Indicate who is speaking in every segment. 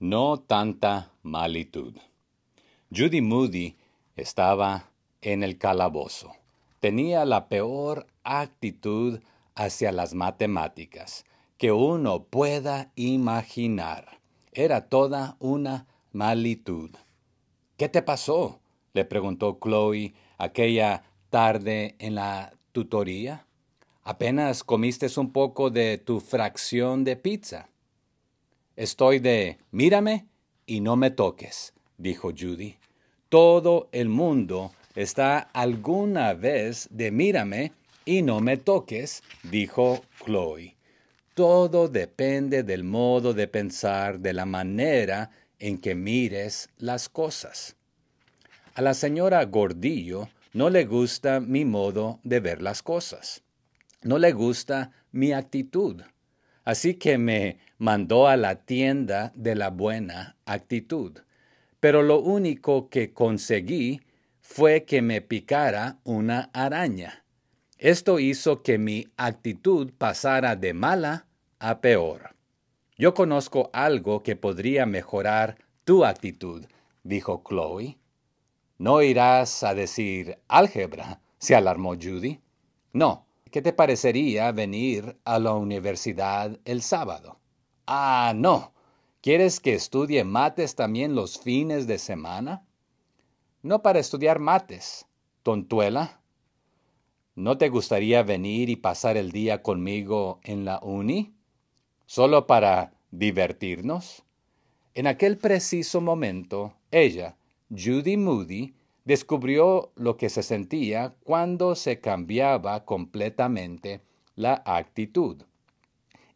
Speaker 1: No tanta malitud. Judy Moody estaba en el calabozo. Tenía la peor actitud hacia las matemáticas que uno pueda imaginar. Era toda una malitud. ¿Qué te pasó? le preguntó Chloe aquella tarde en la tutoría. Apenas comiste un poco de tu fracción de pizza. Estoy de mírame y no me toques, dijo Judy. Todo el mundo está alguna vez de mírame y no me toques, dijo Chloe. Todo depende del modo de pensar, de la manera en que mires las cosas. A la señora Gordillo no le gusta mi modo de ver las cosas. No le gusta mi actitud. Así que me mandó a la tienda de la buena actitud. Pero lo único que conseguí fue que me picara una araña. Esto hizo que mi actitud pasara de mala a peor. Yo conozco algo que podría mejorar tu actitud, dijo Chloe. No irás a decir álgebra, se alarmó Judy. No, ¿Qué te parecería venir a la universidad el sábado? Ah, no. ¿Quieres que estudie mates también los fines de semana? No para estudiar mates, tontuela. ¿No te gustaría venir y pasar el día conmigo en la uni? ¿Solo para divertirnos? En aquel preciso momento, ella, Judy Moody, descubrió lo que se sentía cuando se cambiaba completamente la actitud.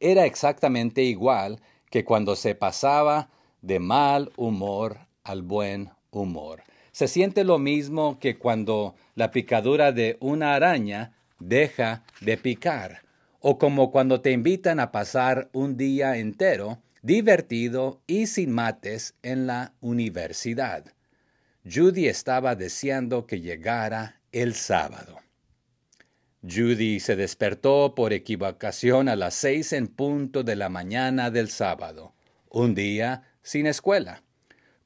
Speaker 1: Era exactamente igual que cuando se pasaba de mal humor al buen humor. Se siente lo mismo que cuando la picadura de una araña deja de picar, o como cuando te invitan a pasar un día entero divertido y sin mates en la universidad. Judy estaba deseando que llegara el sábado. Judy se despertó por equivocación a las seis en punto de la mañana del sábado, un día sin escuela.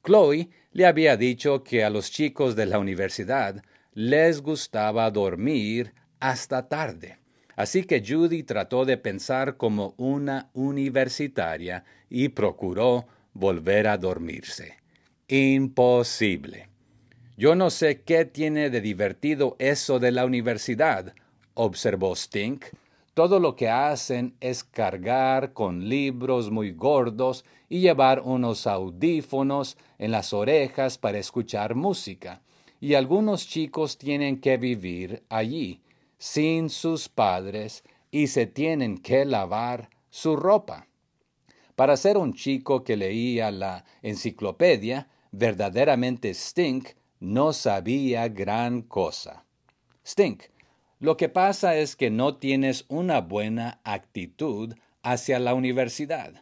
Speaker 1: Chloe le había dicho que a los chicos de la universidad les gustaba dormir hasta tarde. Así que Judy trató de pensar como una universitaria y procuró volver a dormirse. Imposible. Yo no sé qué tiene de divertido eso de la universidad, observó Stink. Todo lo que hacen es cargar con libros muy gordos y llevar unos audífonos en las orejas para escuchar música. Y algunos chicos tienen que vivir allí, sin sus padres, y se tienen que lavar su ropa. Para ser un chico que leía la enciclopedia, verdaderamente Stink no sabía gran cosa. Stink. Lo que pasa es que no tienes una buena actitud hacia la universidad.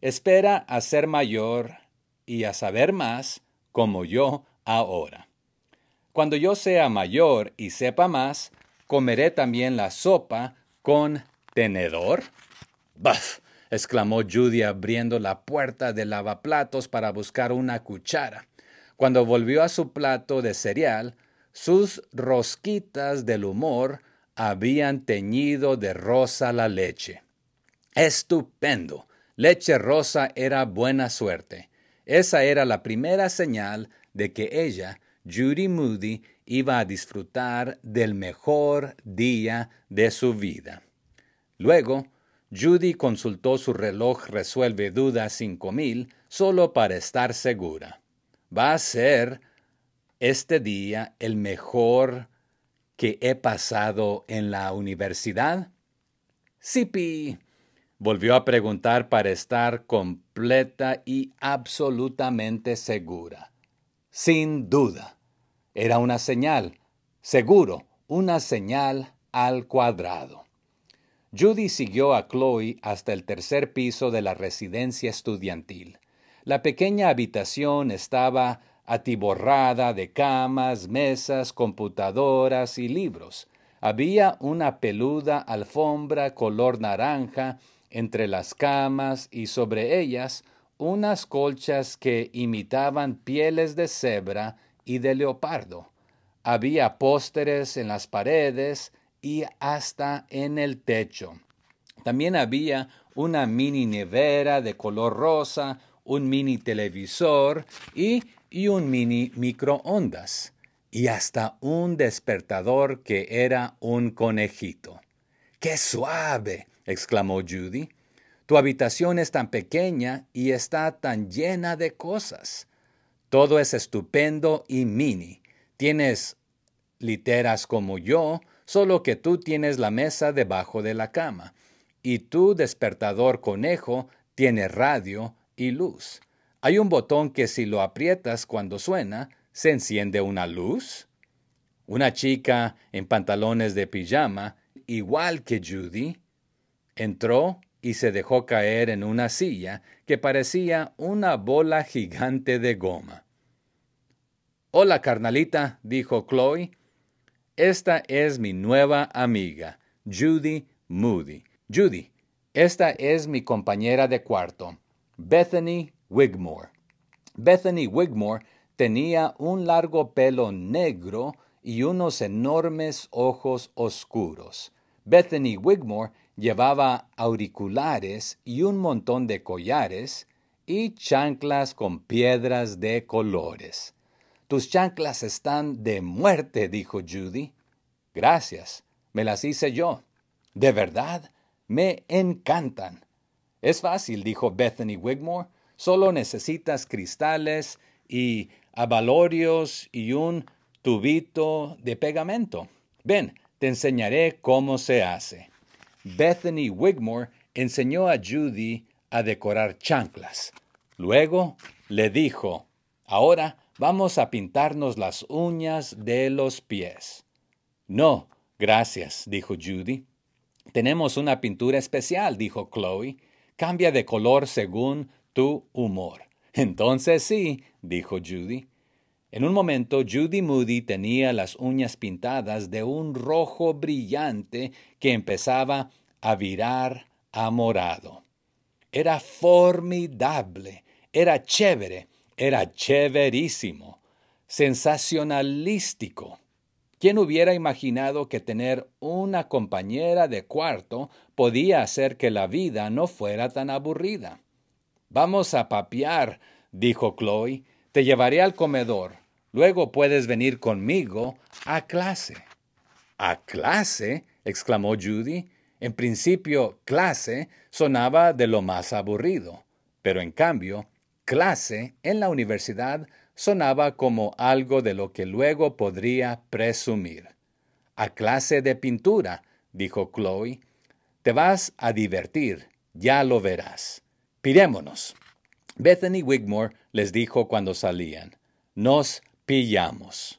Speaker 1: Espera a ser mayor y a saber más, como yo ahora. Cuando yo sea mayor y sepa más, comeré también la sopa con tenedor. Buf, exclamó Judy abriendo la puerta del lavaplatos para buscar una cuchara. Cuando volvió a su plato de cereal, sus rosquitas del humor habían teñido de rosa la leche. Estupendo. Leche rosa era buena suerte. Esa era la primera señal de que ella, Judy Moody, iba a disfrutar del mejor día de su vida. Luego, Judy consultó su reloj Resuelve Duda 5000 solo para estar segura va a ser este día el mejor que he pasado en la universidad? Sipi volvió a preguntar para estar completa y absolutamente segura. Sin duda. Era una señal, seguro, una señal al cuadrado. Judy siguió a Chloe hasta el tercer piso de la residencia estudiantil. La pequeña habitación estaba atiborrada de camas, mesas, computadoras y libros. Había una peluda alfombra color naranja entre las camas y sobre ellas unas colchas que imitaban pieles de cebra y de leopardo. Había pósteres en las paredes y hasta en el techo. También había una mini nevera de color rosa, un mini televisor y, un mini microondas y hasta un despertador que era un conejito. ¡Qué suave! exclamó Judy. Tu habitación es tan pequeña y está tan llena de cosas. Todo es estupendo y mini. Tienes literas como yo, solo que tú tienes la mesa debajo de la cama. Y tu despertador conejo tiene radio, y luz. Hay un botón que si lo aprietas cuando suena, se enciende una luz. Una chica en pantalones de pijama, igual que Judy, entró y se dejó caer en una silla que parecía una bola gigante de goma. Hola, carnalita, dijo Chloe. Esta es mi nueva amiga, Judy Moody. Judy, esta es mi compañera de cuarto. Bethany Wigmore. Bethany Wigmore tenía un largo pelo negro y unos enormes ojos oscuros. Bethany Wigmore llevaba auriculares y un montón de collares y chanclas con piedras de colores. Tus chanclas están de muerte, dijo Judy. Gracias, me las hice yo. De verdad, me encantan. Es fácil, dijo Bethany Wigmore. Solo necesitas cristales y abalorios y un tubito de pegamento. Ven, te enseñaré cómo se hace. Bethany Wigmore enseñó a Judy a decorar chanclas. Luego le dijo, ahora vamos a pintarnos las uñas de los pies. No, gracias, dijo Judy. Tenemos una pintura especial, dijo Chloe cambia de color según tu humor. Entonces sí, dijo Judy. En un momento, Judy Moody tenía las uñas pintadas de un rojo brillante que empezaba a virar a morado. Era formidable, era chévere, era chéverísimo, sensacionalístico. ¿Quién hubiera imaginado que tener una compañera de cuarto podía hacer que la vida no fuera tan aburrida? Vamos a papear, dijo Chloe. Te llevaré al comedor. Luego puedes venir conmigo a clase. ¿A clase? exclamó Judy. En principio, clase sonaba de lo más aburrido, pero en cambio, clase en la universidad sonaba como algo de lo que luego podría presumir. A clase de pintura, dijo Chloe. Te vas a divertir, ya lo verás. Pirémonos. Bethany Wigmore les dijo cuando salían. Nos pillamos.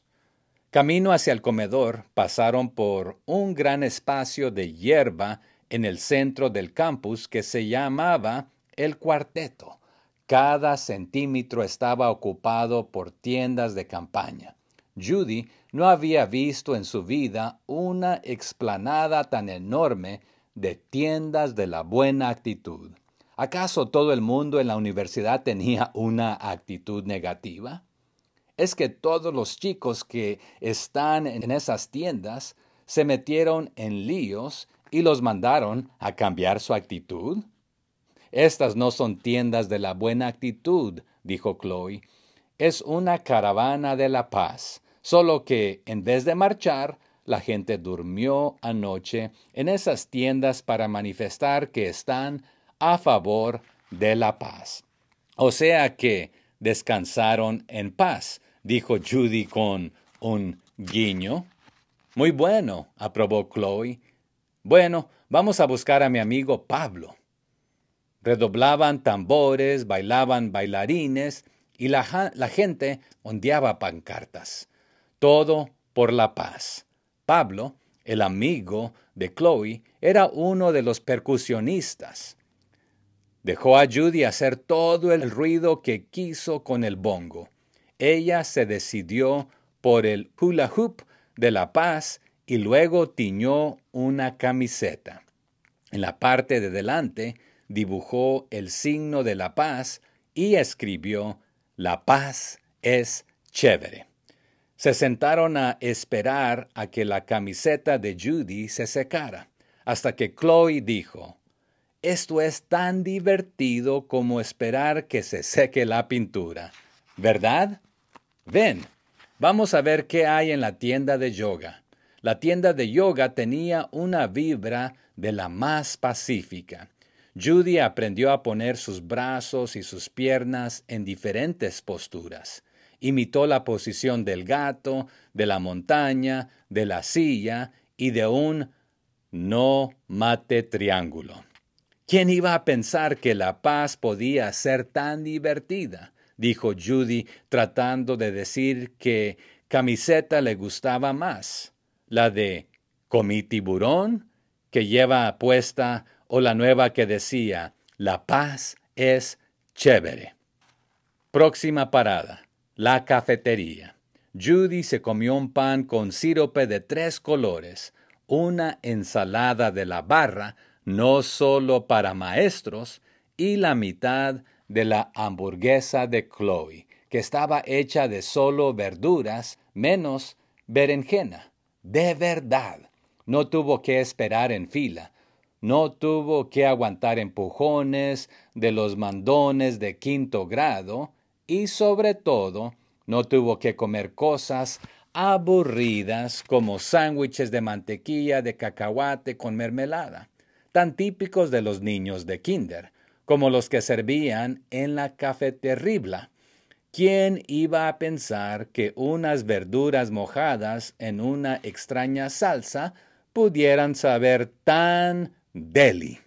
Speaker 1: Camino hacia el comedor pasaron por un gran espacio de hierba en el centro del campus que se llamaba el cuarteto. Cada centímetro estaba ocupado por tiendas de campaña. Judy no había visto en su vida una explanada tan enorme de tiendas de la buena actitud. ¿Acaso todo el mundo en la universidad tenía una actitud negativa? Es que todos los chicos que están en esas tiendas se metieron en líos y los mandaron a cambiar su actitud. Estas no son tiendas de la buena actitud, dijo Chloe. Es una caravana de la paz, solo que, en vez de marchar, la gente durmió anoche en esas tiendas para manifestar que están a favor de la paz. O sea que descansaron en paz, dijo Judy con un guiño. Muy bueno, aprobó Chloe. Bueno, vamos a buscar a mi amigo Pablo. Redoblaban tambores, bailaban bailarines y la, gente ondeaba pancartas. Todo por la paz. Pablo, el amigo de Chloe, era uno de los percusionistas. Dejó a Judy hacer todo el ruido que quiso con el bongo. Ella se decidió por el hula hoop de la paz y luego tiñó una camiseta. En la parte de delante dibujó el signo de la paz y escribió La paz es chévere. Se sentaron a esperar a que la camiseta de Judy se secara, hasta que Chloe dijo, Esto es tan divertido como esperar que se seque la pintura, ¿verdad? Ven, vamos a ver qué hay en la tienda de yoga. La tienda de yoga tenía una vibra de la más pacífica. Judy aprendió a poner sus brazos y sus piernas en diferentes posturas. Imitó la posición del gato, de la montaña, de la silla y de un no mate triángulo. ¿Quién iba a pensar que la paz podía ser tan divertida? dijo Judy, tratando de decir que camiseta le gustaba más, la de comí tiburón, que lleva puesta o la nueva que decía, la paz es chévere. Próxima parada, la cafetería. Judy se comió un pan con sirope de tres colores, una ensalada de la barra, no solo para maestros, y la mitad de la hamburguesa de Chloe, que estaba hecha de solo verduras menos berenjena. De verdad, no tuvo que esperar en fila, no tuvo que aguantar empujones de los mandones de quinto grado y sobre todo no tuvo que comer cosas aburridas como sándwiches de mantequilla de cacahuate con mermelada, tan típicos de los niños de kinder, como los que servían en la Café terrible. ¿Quién iba a pensar que unas verduras mojadas en una extraña salsa pudieran saber tan Delhi.